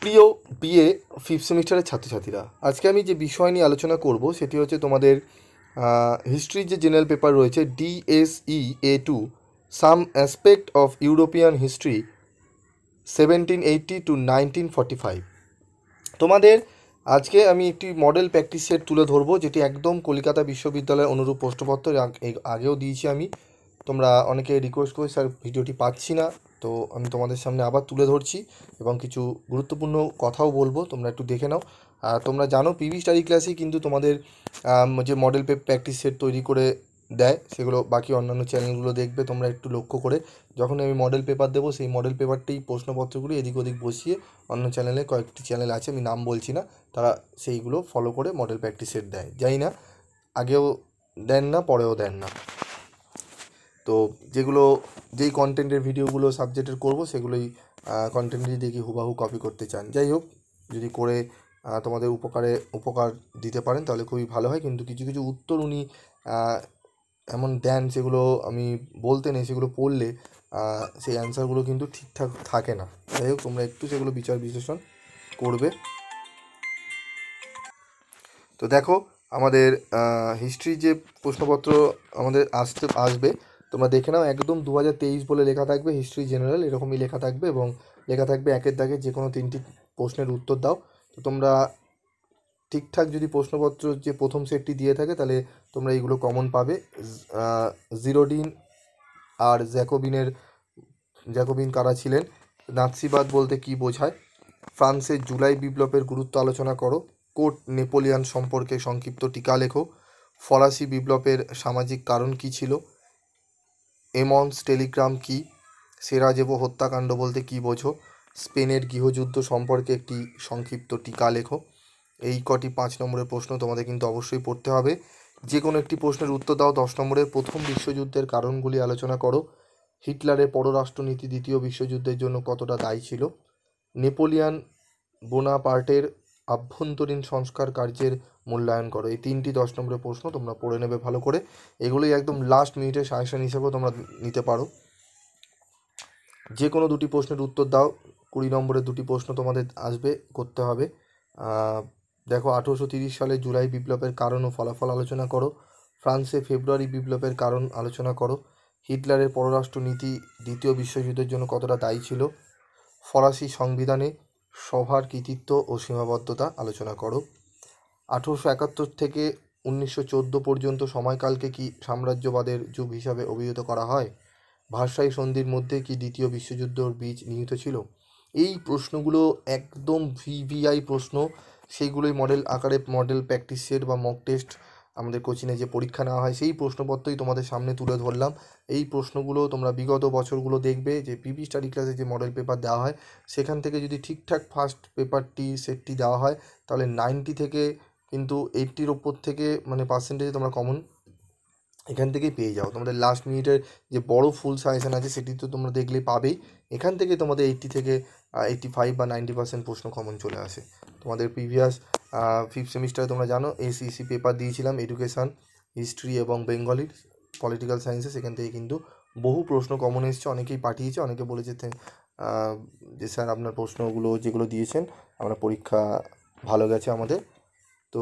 প্রিয় BA fifth সেমিস্টারের ছাত্রছাত্রীরা আজকে আমি যে বিষয় নিয়ে আলোচনা করব সেটি হচ্ছে তোমাদের হিস্ট্রির যে জেনারেল পেপার রয়েছে DSE A two some aspect of European history seventeen eighty two nineteen forty five তোমাদের আজকে আমি একটি মডেল প্র্যাকটিস সেট তুলে ধরবো যেটি একদম কলকাতা বিশ্ববিদ্যালয়ের অনুরূপ প্রশ্নপত্র আগেও দিয়েছি আমি তোমরা অনেকে রিকোয়েস্ট করে স্যার ভিডিওটি পাচ্ছি না তো আমি তোমাদের সামনে আবার তুলে ধরছি এবং কিছু গুরুত্বপূর্ণ কথাও বলবো তোমরা একটু দেখে নাও তোমরা জানো পিভি স্টাডি ক্লাসেই কিন্তু তোমাদের যে মডেল পেপ প্র্যাকটিস সেট তৈরি করে দেয় সেগুলো বাকি অন্যান্য চ্যানেলগুলো দেখবে তোমরা একটু লক্ষ্য করে যখন আমি মডেল পেপার দেবো সেই মডেল পেপারটি প্রশ্নপত্রগুলি এদিক ওদিক বসিয়ে অন্য চ্যানেলে কয়েকটি চ্যানেল আছে আমি নাম বলছি না তারা সেইগুলো ফলো করে মডেল প্র্যাকটিস সেট দেয় যাই না আগেও দেন না পরেও দেন না তো যেগুলো যেই কন্টেন্টের ভিডিওগুলো সাবজেক্টের করব সেগুলোই কন্টেন্টই দেখি হুবাহু কপি করতে চান যাই হোক যদি করে তোমাদের উপকারে উপকার দিতে পারেন তাহলে খুবই ভালো হয় কিন্তু কিছু কিছু উত্তর উনি এমন দেন সেগুলো আমি বলতে নেই সেগুলো পড়লে সেই অ্যান্সারগুলো কিন্তু ঠিকঠাক থাকে না যাই হোক তোমরা একটু সেগুলো বিচার বিশ্লেষণ করবে তো দেখো আমাদের হিস্ট্রি যে প্রশ্নপত্র আমাদের আসতে আসবে তোমরা দেখে নাও একদম দু বলে লেখা থাকবে হিস্ট্রি জেনারেল এরকমই লেখা থাকবে এবং লেখা থাকবে একের দাগে যে কোনো তিনটি প্রশ্নের উত্তর দাও তো তোমরা ঠিকঠাক যদি প্রশ্নপত্র যে প্রথম সেটটি দিয়ে থাকে তাহলে তোমরা এইগুলো কমন পাবে জিরোডিন আর জ্যাকোবিনের জ্যাকোবিন কারা ছিলেন নাৎসিবাদ বলতে কি বোঝায় ফ্রান্সের জুলাই বিপ্লবের গুরুত্ব আলোচনা করো কোট নেপোলিয়ান সম্পর্কে সংক্ষিপ্ত টিকা লেখো ফরাসি বিপ্লবের সামাজিক কারণ কী ছিল এমন্স টেলিগ্রাম কি সেরাজেবো হত্যাকাণ্ড বলতে কি বোঝো স্পেনের গৃহযুদ্ধ সম্পর্কে একটি সংক্ষিপ্ত টিকা লেখো এই কটি পাঁচ নম্বরের প্রশ্ন তোমাদের কিন্তু অবশ্যই পড়তে হবে যে কোনো একটি প্রশ্নের উত্তর দাও দশ নম্বরের প্রথম বিশ্বযুদ্ধের কারণগুলি আলোচনা করো হিটলারের পররাষ্ট্রনীতি দ্বিতীয় বিশ্বযুদ্ধের জন্য কতটা দায়ী ছিল নেপোলিয়ান বোনাপার্টের আভ্যন্তরীণ সংস্কার কার্যের মূল্যায়ন করো এই তিনটি দশ নম্বরের প্রশ্ন তোমরা পড়ে নেবে ভালো করে এগুলোই একদম লাস্ট মিনিটে সাজেশন হিসেবেও তোমরা নিতে পারো যে কোনো দুটি প্রশ্নের উত্তর দাও কুড়ি নম্বরের দুটি প্রশ্ন তোমাদের আসবে করতে হবে দেখো আঠেরোশো তিরিশ সালে জুলাই বিপ্লবের কারণ ও ফলাফল আলোচনা করো ফ্রান্সে ফেব্রুয়ারি বিপ্লবের কারণ আলোচনা করো হিটলারের পররাষ্ট্র নীতি দ্বিতীয় বিশ্বযুদ্ধের জন্য কতটা দায়ী ছিল ফরাসি সংবিধানে সভার কৃতিত্ব ও সীমাবদ্ধতা আলোচনা করো আঠেরোশো একাত্তর থেকে উনিশশো পর্যন্ত সময়কালকে কি সাম্রাজ্যবাদের যুগ হিসাবে অভিহিত করা হয় ভাষাই সন্ধির মধ্যে কি দ্বিতীয় বিশ্বযুদ্ধর বীজ নিহিত ছিল এই প্রশ্নগুলো একদম ভিভিআই প্রশ্ন সেইগুলোই মডেল আকারে মডেল প্র্যাকটিস সেট বা মক টেস্ট আমাদের কোচিংয়ে যে পরীক্ষা নেওয়া হয় সেই প্রশ্নপত্রই তোমাদের সামনে তুলে ধরলাম এই প্রশ্নগুলো তোমরা বিগত বছরগুলো দেখবে যে পিপি স্টাডি ক্লাসে যে মডেল পেপার দেওয়া হয় সেখান থেকে যদি ঠিকঠাক ফার্স্ট পেপারটি সেটটি দেওয়া হয় তাহলে নাইনটি থেকে কিন্তু এইটটির ওপর থেকে মানে পার্সেন্টেজ তোমরা কমন এখান থেকেই পেয়ে যাও তোমাদের লাস্ট মিনিটের যে বড় ফুল সাজেশন আছে সেটি তো তোমরা দেখলে পাবেই এখান থেকে তোমাদের এইটটি থেকে এইটটি ফাইভ বা নাইনটি পার্সেন্ট প্রশ্ন কমন চলে আসে তোমাদের প্রিভিয়াস ফিফথ সেমিস্টারে তোমরা জানো এসিসি পেপার e দিয়েছিলাম এডুকেশান হিস্ট্রি এবং বেঙ্গলির পলিটিক্যাল সায়েন্সে সেখান থেকে কিন্তু বহু প্রশ্ন কমন এসছে অনেকেই পাঠিয়েছে অনেকে বলেছে যে স্যার আপনার প্রশ্নগুলো যেগুলো দিয়েছেন আমরা পরীক্ষা ভালো গেছে আমাদের তো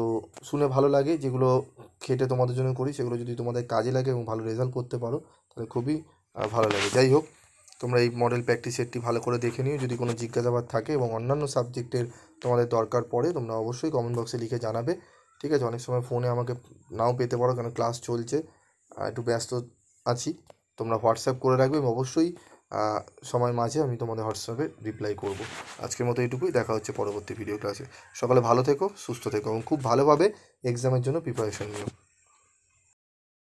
শুনে ভালো লাগে যেগুলো খেটে তোমাদের জন্য করি সেগুলো যদি তোমাদের কাজে লাগে এবং ভালো রেজাল্ট করতে পারো তাহলে খুবই ভালো লাগে যাই হোক তোমরা এই মডেল প্র্যাকটিস সেটটি ভালো করে দেখে নিও যদি কোনো জিজ্ঞাসাবাদ থাকে এবং অন্যান্য সাবজেক্টের তোমাদের দরকার পড়ে তোমরা অবশ্যই কমেন্ট বক্সে লিখে জানাবে ঠিক আছে অনেক সময় ফোনে আমাকে নাও পেতে পারো কারণ ক্লাস চলছে একটু ব্যস্ত আছি তোমরা হোয়াটসঅ্যাপ করে রাখবে অবশ্যই সময় মাঝে আমি তোমাদের হোয়াটসঅ্যাপে রিপ্লাই করব আজকের মতো এইটুকুই দেখা হচ্ছে পরবর্তী ভিডিও ক্লাসে সকালে ভালো থেকো সুস্থ থেকো এবং খুব ভালোভাবে এক্সামের জন্য প্রিপারেশন নিও